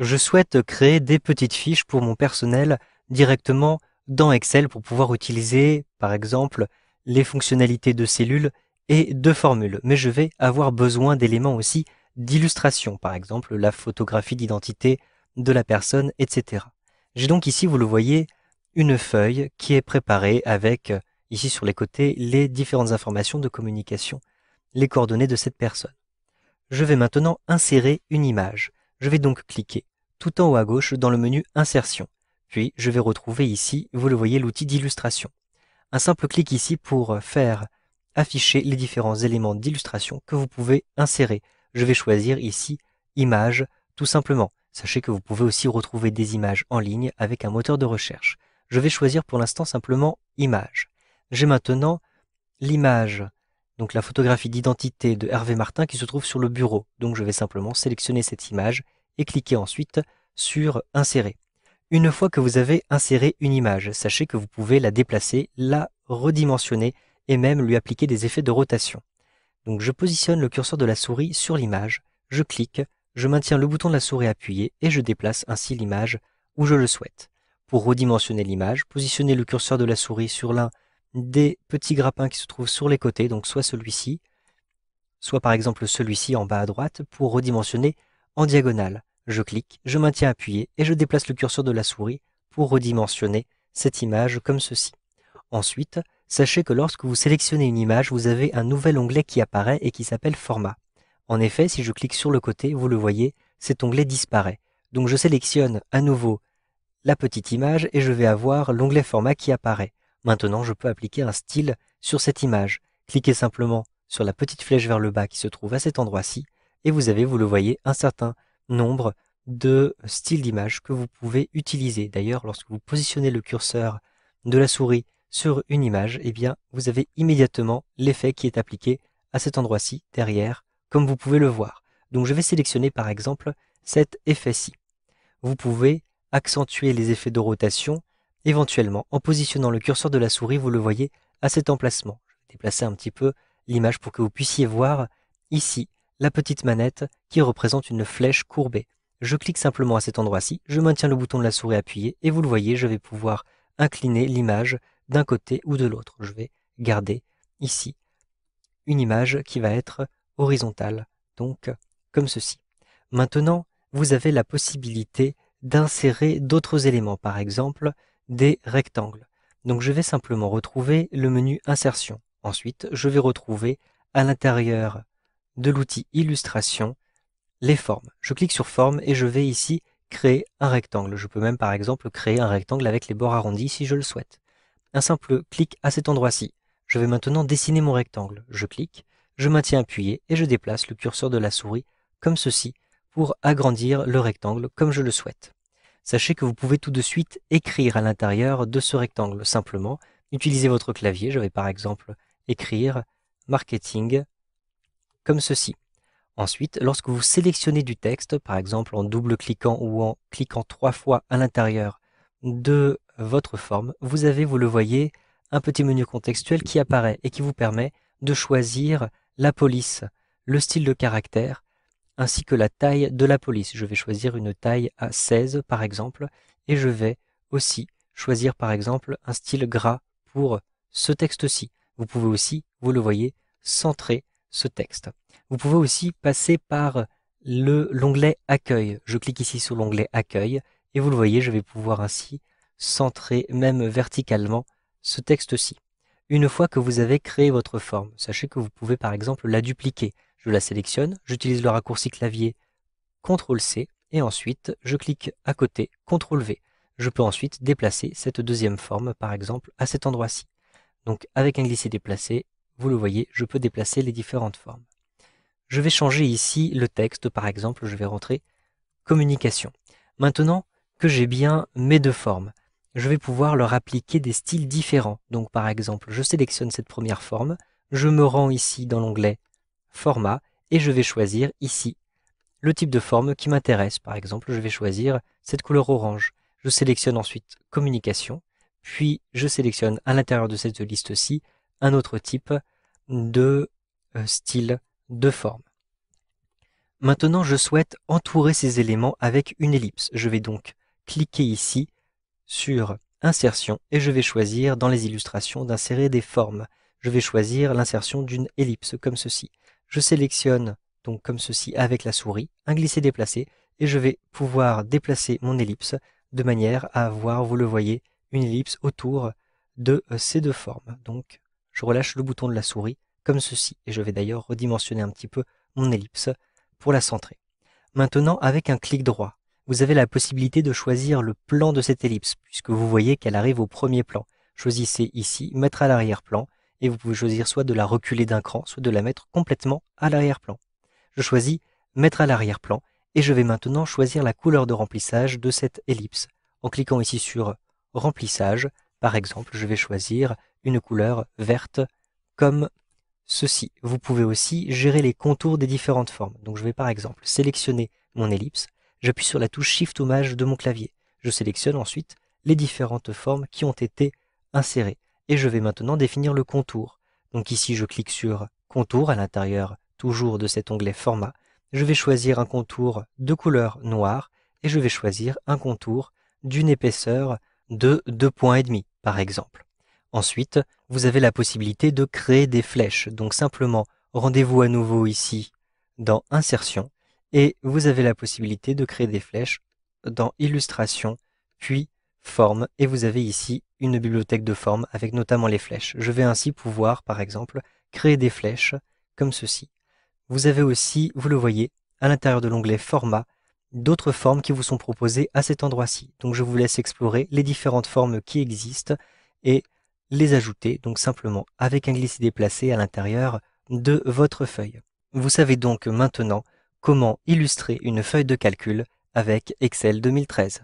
je souhaite créer des petites fiches pour mon personnel directement dans Excel pour pouvoir utiliser, par exemple, les fonctionnalités de cellules et de formules. Mais je vais avoir besoin d'éléments aussi d'illustration, par exemple la photographie d'identité de la personne, etc. J'ai donc ici, vous le voyez, une feuille qui est préparée avec, ici sur les côtés, les différentes informations de communication, les coordonnées de cette personne. Je vais maintenant insérer une image. Je vais donc cliquer tout en haut à gauche dans le menu Insertion. Puis je vais retrouver ici, vous le voyez, l'outil d'illustration. Un simple clic ici pour faire afficher les différents éléments d'illustration que vous pouvez insérer. Je vais choisir ici Images tout simplement. Sachez que vous pouvez aussi retrouver des images en ligne avec un moteur de recherche. Je vais choisir pour l'instant simplement Images. J'ai maintenant l'image, donc la photographie d'identité de Hervé Martin qui se trouve sur le bureau. Donc je vais simplement sélectionner cette image et cliquez ensuite sur Insérer. Une fois que vous avez inséré une image, sachez que vous pouvez la déplacer, la redimensionner et même lui appliquer des effets de rotation. Donc je positionne le curseur de la souris sur l'image, je clique, je maintiens le bouton de la souris appuyé et je déplace ainsi l'image où je le souhaite. Pour redimensionner l'image, positionnez le curseur de la souris sur l'un des petits grappins qui se trouvent sur les côtés, donc soit celui-ci, soit par exemple celui-ci en bas à droite, pour redimensionner en diagonale. Je clique, je maintiens appuyé et je déplace le curseur de la souris pour redimensionner cette image comme ceci. Ensuite, sachez que lorsque vous sélectionnez une image, vous avez un nouvel onglet qui apparaît et qui s'appelle Format. En effet, si je clique sur le côté, vous le voyez, cet onglet disparaît. Donc je sélectionne à nouveau la petite image et je vais avoir l'onglet Format qui apparaît. Maintenant, je peux appliquer un style sur cette image. Cliquez simplement sur la petite flèche vers le bas qui se trouve à cet endroit-ci et vous avez, vous le voyez, un certain nombre de styles d'image que vous pouvez utiliser. D'ailleurs, lorsque vous positionnez le curseur de la souris sur une image, eh bien, vous avez immédiatement l'effet qui est appliqué à cet endroit-ci, derrière, comme vous pouvez le voir. Donc je vais sélectionner par exemple cet effet-ci. Vous pouvez accentuer les effets de rotation, éventuellement en positionnant le curseur de la souris, vous le voyez à cet emplacement. Je vais déplacer un petit peu l'image pour que vous puissiez voir ici la petite manette qui représente une flèche courbée. Je clique simplement à cet endroit-ci, je maintiens le bouton de la souris appuyé et vous le voyez, je vais pouvoir incliner l'image d'un côté ou de l'autre. Je vais garder ici une image qui va être horizontale, donc comme ceci. Maintenant, vous avez la possibilité d'insérer d'autres éléments, par exemple des rectangles. Donc je vais simplement retrouver le menu insertion. Ensuite, je vais retrouver à l'intérieur de l'outil illustration, les formes. Je clique sur forme et je vais ici créer un rectangle. Je peux même par exemple créer un rectangle avec les bords arrondis si je le souhaite. Un simple clic à cet endroit-ci. Je vais maintenant dessiner mon rectangle. Je clique, je maintiens appuyé et je déplace le curseur de la souris comme ceci pour agrandir le rectangle comme je le souhaite. Sachez que vous pouvez tout de suite écrire à l'intérieur de ce rectangle. Simplement, utilisez votre clavier. Je vais par exemple écrire marketing comme ceci. Ensuite, lorsque vous sélectionnez du texte, par exemple en double-cliquant ou en cliquant trois fois à l'intérieur de votre forme, vous avez, vous le voyez, un petit menu contextuel qui apparaît et qui vous permet de choisir la police, le style de caractère, ainsi que la taille de la police. Je vais choisir une taille à 16 par exemple, et je vais aussi choisir par exemple un style gras pour ce texte-ci. Vous pouvez aussi, vous le voyez, centrer ce texte. Vous pouvez aussi passer par l'onglet Accueil. Je clique ici sur l'onglet Accueil et vous le voyez, je vais pouvoir ainsi centrer même verticalement ce texte-ci. Une fois que vous avez créé votre forme, sachez que vous pouvez par exemple la dupliquer. Je la sélectionne, j'utilise le raccourci clavier CTRL-C et ensuite je clique à côté CTRL-V. Je peux ensuite déplacer cette deuxième forme par exemple à cet endroit-ci. Donc avec un glisser déplacé, vous le voyez, je peux déplacer les différentes formes. Je vais changer ici le texte, par exemple, je vais rentrer communication. Maintenant que j'ai bien mes deux formes, je vais pouvoir leur appliquer des styles différents. Donc par exemple, je sélectionne cette première forme, je me rends ici dans l'onglet Format et je vais choisir ici le type de forme qui m'intéresse. Par exemple, je vais choisir cette couleur orange. Je sélectionne ensuite Communication, puis je sélectionne à l'intérieur de cette liste-ci un autre type de euh, style, de forme. Maintenant, je souhaite entourer ces éléments avec une ellipse. Je vais donc cliquer ici sur insertion et je vais choisir dans les illustrations d'insérer des formes. Je vais choisir l'insertion d'une ellipse comme ceci. Je sélectionne donc comme ceci avec la souris, un glisser déplacer et je vais pouvoir déplacer mon ellipse de manière à avoir, vous le voyez, une ellipse autour de euh, ces deux formes. Donc je relâche le bouton de la souris, comme ceci, et je vais d'ailleurs redimensionner un petit peu mon ellipse pour la centrer. Maintenant, avec un clic droit, vous avez la possibilité de choisir le plan de cette ellipse, puisque vous voyez qu'elle arrive au premier plan. Choisissez ici, mettre à l'arrière-plan, et vous pouvez choisir soit de la reculer d'un cran, soit de la mettre complètement à l'arrière-plan. Je choisis mettre à l'arrière-plan, et je vais maintenant choisir la couleur de remplissage de cette ellipse. En cliquant ici sur remplissage, par exemple, je vais choisir une couleur verte comme ceci. Vous pouvez aussi gérer les contours des différentes formes. Donc je vais par exemple sélectionner mon ellipse, j'appuie sur la touche Shift Hommage de mon clavier. Je sélectionne ensuite les différentes formes qui ont été insérées. Et je vais maintenant définir le contour. Donc ici je clique sur Contour à l'intérieur toujours de cet onglet Format. Je vais choisir un contour de couleur noire et je vais choisir un contour d'une épaisseur de 2,5 points par exemple. Ensuite, vous avez la possibilité de créer des flèches. Donc simplement, rendez-vous à nouveau ici dans Insertion et vous avez la possibilité de créer des flèches dans Illustration, puis Forme et vous avez ici une bibliothèque de formes avec notamment les flèches. Je vais ainsi pouvoir, par exemple, créer des flèches comme ceci. Vous avez aussi, vous le voyez, à l'intérieur de l'onglet Format, d'autres formes qui vous sont proposées à cet endroit-ci. Donc je vous laisse explorer les différentes formes qui existent et les ajouter donc simplement avec un glissé déplacé à l'intérieur de votre feuille. Vous savez donc maintenant comment illustrer une feuille de calcul avec Excel 2013.